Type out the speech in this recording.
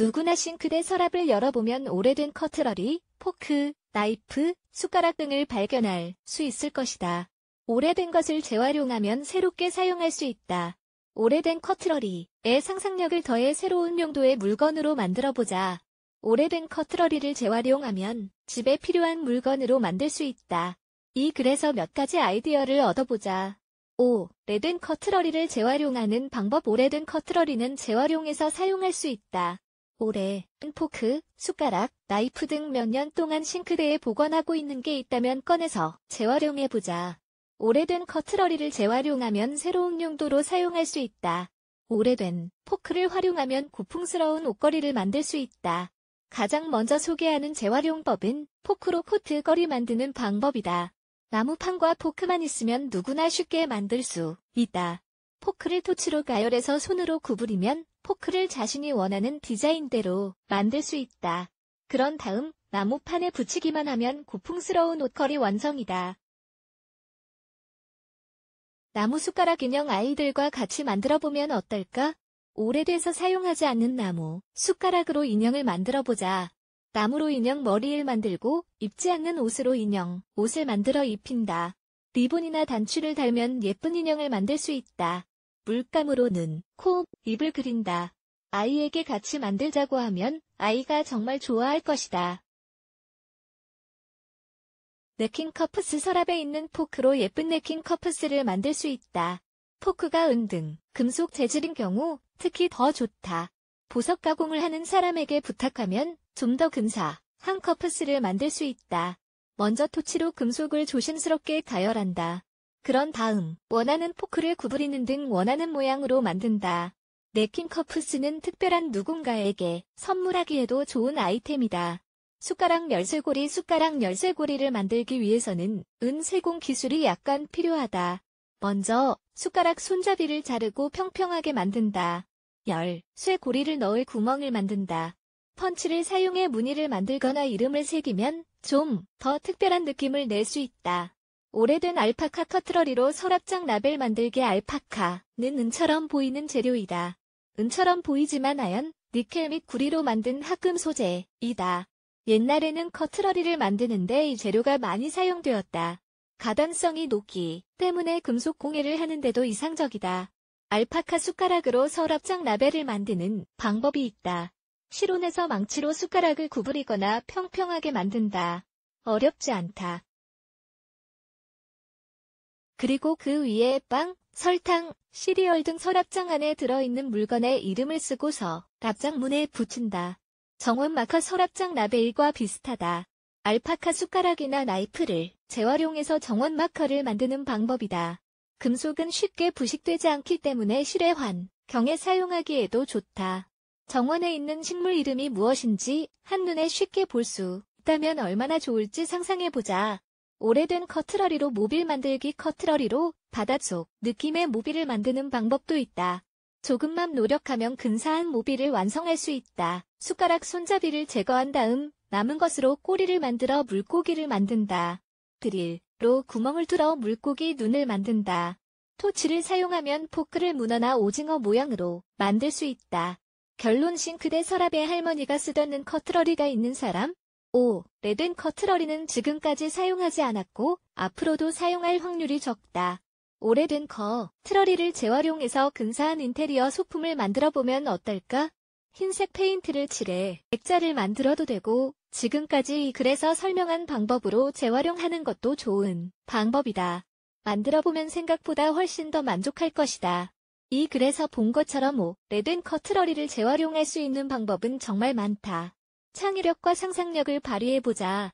누구나 싱크대 서랍을 열어보면 오래된 커트러리, 포크, 나이프, 숟가락 등을 발견할 수 있을 것이다. 오래된 것을 재활용하면 새롭게 사용할 수 있다. 오래된 커트러리에 상상력을 더해 새로운 용도의 물건으로 만들어보자. 오래된 커트러리를 재활용하면 집에 필요한 물건으로 만들 수 있다. 이 글에서 몇 가지 아이디어를 얻어보자. 5. 오래된 커트러리를 재활용하는 방법 오래된 커트러리는 재활용해서 사용할 수 있다. 올해 포크, 숟가락, 나이프 등 몇 년 동안 싱크대에 보관하고 있는 게 있다면 꺼내서 재활용해보자. 오래된 커트러리를 재활용하면 새로운 용도로 사용할 수 있다. 오래된 포크를 활용하면 고풍스러운 옷걸이를 만들 수 있다. 가장 먼저 소개하는 재활용법은 포크로 코트걸이 만드는 방법이다. 나무판과 포크만 있으면 누구나 쉽게 만들 수 있다. 포크를 토치로 가열해서 손으로 구부리면 포크를 자신이 원하는 디자인대로 만들 수 있다. 그런 다음 나무판에 붙이기만 하면 고풍스러운 옷걸이 완성이다. 나무 숟가락 인형 아이들과 같이 만들어보면 어떨까? 오래돼서 사용하지 않는 나무, 숟가락으로 인형을 만들어보자. 나무로 인형 머리를 만들고 입지 않는 옷으로 인형, 옷을 만들어 입힌다. 리본이나 단추를 달면 예쁜 인형을 만들 수 있다. 물감으로는 코, 입을 그린다. 아이에게 같이 만들자고 하면 아이가 정말 좋아할 것이다. 네킹 커프스 서랍에 있는 포크로 예쁜 네킹 커프스를 만들 수 있다. 포크가 은등, 금속 재질인 경우 특히 더 좋다. 보석 가공을 하는 사람에게 부탁하면 좀 더 금사, 한 커프스를 만들 수 있다. 먼저 토치로 금속을 조심스럽게 가열한다. 그런 다음 원하는 포크를 구부리는 등 원하는 모양으로 만든다. 네킨 커프스는 특별한 누군가에게 선물하기에도 좋은 아이템이다. 숟가락 열쇠고리 숟가락 열쇠고리를 만들기 위해서는 은 세공 기술이 약간 필요하다. 먼저 숟가락 손잡이를 자르고 평평하게 만든다. 열, 쇠고리를 넣을 구멍을 만든다. 펀치를 사용해 무늬를 만들거나 이름을 새기면 좀 더 특별한 느낌을 낼 수 있다. 오래된 알파카 커트러리로 서랍장 라벨 만들게 알파카는 은처럼 보이는 재료이다. 은처럼 보이지만 아연, 니켈 및 구리로 만든 합금 소재이다. 옛날에는 커트러리를 만드는데 이 재료가 많이 사용되었다. 가단성이 높기 때문에 금속 공예를 하는데도 이상적이다. 알파카 숟가락으로 서랍장 라벨을 만드는 방법이 있다. 실온에서 망치로 숟가락을 구부리거나 평평하게 만든다. 어렵지 않다. 그리고 그 위에 빵, 설탕, 시리얼 등 서랍장 안에 들어있는 물건의 이름을 쓰고서 납작문에 붙인다. 정원 마카 서랍장 라벨과 비슷하다. 알파카 숟가락이나 나이프를 재활용해서 정원 마카를 만드는 방법이다. 금속은 쉽게 부식되지 않기 때문에 실외환, 경에 사용하기에도 좋다. 정원에 있는 식물 이름이 무엇인지 한눈에 쉽게 볼 수 있다면 얼마나 좋을지 상상해보자. 오래된 커트러리로 모빌 만들기 커트러리로 바닷속 느낌의 모빌을 만드는 방법도 있다. 조금만 노력하면 근사한 모빌을 완성할 수 있다. 숟가락 손잡이를 제거한 다음 남은 것으로 꼬리를 만들어 물고기를 만든다. 드릴로 구멍을 뚫어 물고기 눈을 만든다. 토치를 사용하면 포크를 문어나 오징어 모양으로 만들 수 있다. 결론 싱크대 서랍에 할머니가 쓰던 커트러리가 있는 사람? 5. 레덴 커트러리는 지금까지 사용하지 않았고 앞으로도 사용할 확률이 적다. 오래된 커 트러리를 재활용해서 근사한 인테리어 소품을 만들어 보면 어떨까? 흰색 페인트를 칠해 액자를 만들어도 되고 지금까지 이 글에서 설명한 방법으로 재활용하는 것도 좋은 방법이다. 만들어 보면 생각보다 훨씬 더 만족할 것이다. 이 글에서 본 것처럼 5. 레덴 커트러리를 재활용할 수 있는 방법은 정말 많다. 창의력과 상상력을 발휘해보자.